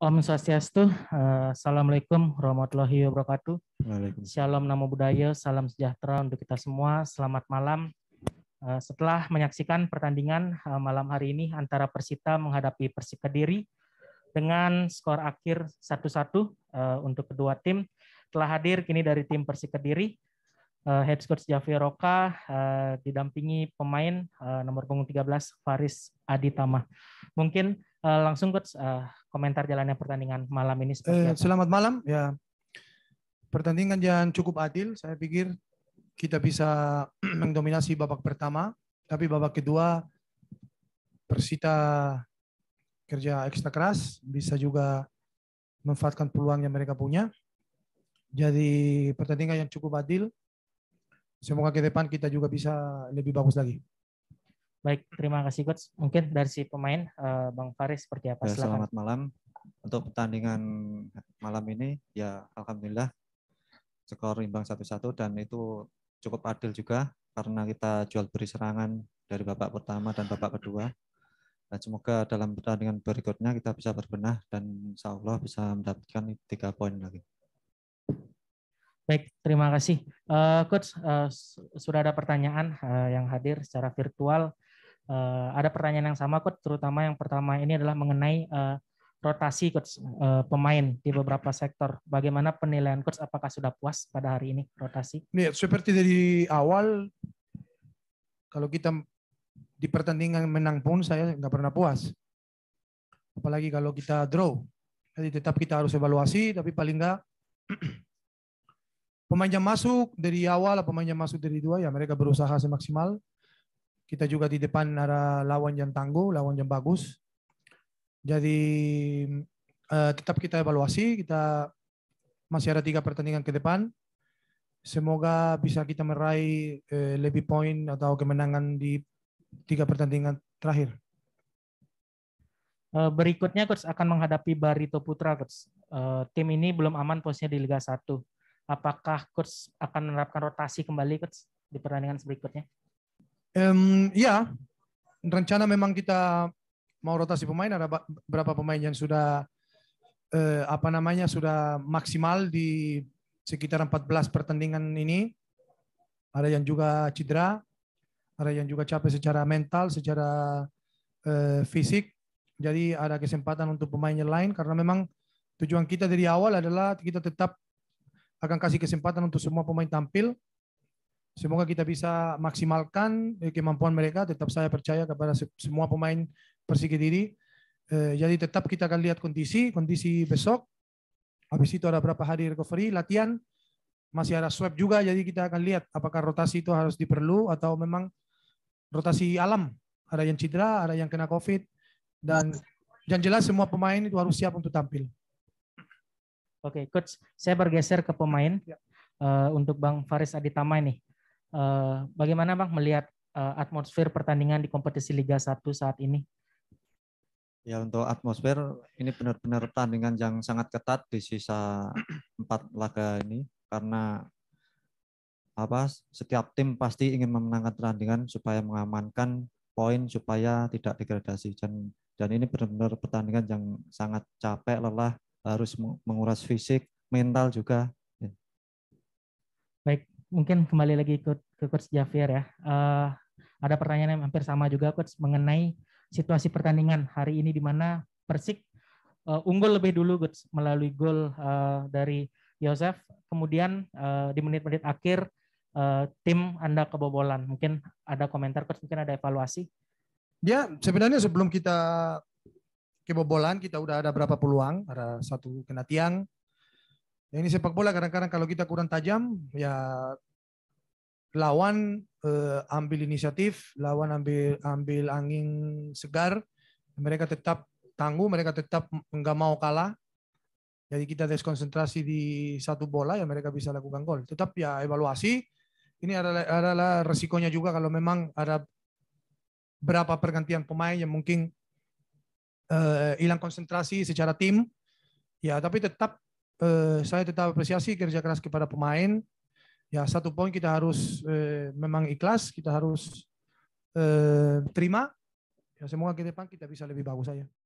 Om Swastiastu, uh, Assalamualaikum warahmatullahi wabarakatuh. Shalom Namo Buddhaya, salam sejahtera untuk kita semua. Selamat malam. Uh, setelah menyaksikan pertandingan uh, malam hari ini antara Persita menghadapi Persik Kediri dengan skor akhir 1-1 untuk kedua tim, telah hadir kini dari tim Persik Kediri head coach Javier Roka didampingi pemain nomor punggung 13 Faris Aditama. Mungkin Eh, langsung coach uh, komentar jalannya pertandingan malam ini eh, Selamat malam ya. Pertandingan yang cukup adil saya pikir kita bisa mendominasi babak pertama tapi babak kedua Persita kerja ekstra keras bisa juga memanfaatkan peluang yang mereka punya. Jadi pertandingan yang cukup adil. Semoga ke depan kita juga bisa lebih bagus lagi. Baik, terima kasih coach. Mungkin dari si pemain eh, Bang Faris seperti apa? Ya, Selamat malam. Untuk pertandingan malam ini ya alhamdulillah skor imbang satu-satu dan itu cukup adil juga karena kita jual beri serangan dari babak pertama dan babak kedua. Dan semoga dalam pertandingan berikutnya kita bisa berbenah dan insya Allah bisa mendapatkan tiga poin lagi. Baik, terima kasih. Uh, Coach, uh, sudah ada pertanyaan uh, yang hadir secara virtual uh, ada pertanyaan yang sama coach terutama yang pertama ini adalah mengenai uh, rotasi coach uh, pemain di mm-hmm. beberapa sektor. Bagaimana penilaian coach apakah sudah puas pada hari ini rotasi? Ya, seperti dari awal kalau kita di pertandingan menang pun saya nggak pernah puas. Apalagi kalau kita draw. Jadi tetap kita harus evaluasi tapi paling nggak pemain yang masuk dari awal pemain yang masuk dari dua ya mereka berusaha semaksimal kita juga di depan ada lawan yang tangguh, lawan yang bagus. Jadi uh, tetap kita evaluasi, kita masih ada tiga pertandingan ke depan. Semoga bisa kita meraih uh, lebih poin atau kemenangan di tiga pertandingan terakhir. Eh, berikutnya coach akan menghadapi Barito Putra coach. Tim ini belum aman posnya di Liga 1. Apakah coach akan menerapkan rotasi kembali coach di pertandingan berikutnya? Um, ya, rencana memang kita mau rotasi pemain. Ada berapa pemain yang sudah uh, apa namanya sudah maksimal di sekitar 14 pertandingan ini. Ada yang juga cedera, ada yang juga capek secara mental, secara uh, fisik. Jadi ada kesempatan untuk pemain yang lain karena memang tujuan kita dari awal adalah kita tetap akan kasih kesempatan untuk semua pemain tampil Semoga kita bisa maksimalkan eh, kemampuan mereka. Tetap saya percaya kepada semua pemain Persik Kediri. Eh, jadi tetap kita akan lihat kondisi, kondisi besok. Habis itu ada berapa hari recovery, latihan. Masih ada swab juga, jadi kita akan lihat apakah rotasi itu harus diperlu atau memang rotasi alam. Ada yang cedera, ada yang kena COVID. Dan yang jelas semua pemain itu harus siap untuk tampil. Oke, Coach. Saya bergeser ke pemain. Ya. Uh, untuk Bang Faris Aditama ini. Eh, bagaimana Bang melihat eh, atmosfer pertandingan di kompetisi Liga 1 saat ini? Ya untuk atmosfer ini benar-benar pertandingan yang sangat ketat di sisa empat laga ini karena apa setiap tim pasti ingin memenangkan pertandingan supaya mengamankan poin supaya tidak degradasi dan dan ini benar-benar pertandingan yang sangat capek lelah harus menguras fisik mental juga mungkin kembali lagi ke, ke Coach Jafir ya. Uh, ada pertanyaan yang hampir sama juga Coach mengenai situasi pertandingan hari ini di mana Persik uh, unggul lebih dulu Coach melalui gol uh, dari Yosef. Kemudian uh, di menit-menit akhir uh, tim Anda kebobolan. Mungkin ada komentar Coach, mungkin ada evaluasi. Ya, sebenarnya sebelum kita kebobolan kita udah ada berapa peluang, ada satu kena tiang, Ya ini sepak bola kadang-kadang kalau kita kurang tajam ya lawan eh, ambil inisiatif, lawan ambil ambil angin segar, mereka tetap tangguh, mereka tetap nggak mau kalah. Jadi kita deskonsentrasi di satu bola ya mereka bisa lakukan gol. Tetap ya evaluasi. Ini adalah adalah resikonya juga kalau memang ada berapa pergantian pemain yang mungkin eh, hilang konsentrasi secara tim. Ya, tapi tetap eh, saya tetap apresiasi kerja keras kepada pemain. Ya satu poin kita harus eh, memang ikhlas, kita harus eh, terima. Ya semoga ke depan kita bisa lebih bagus saja.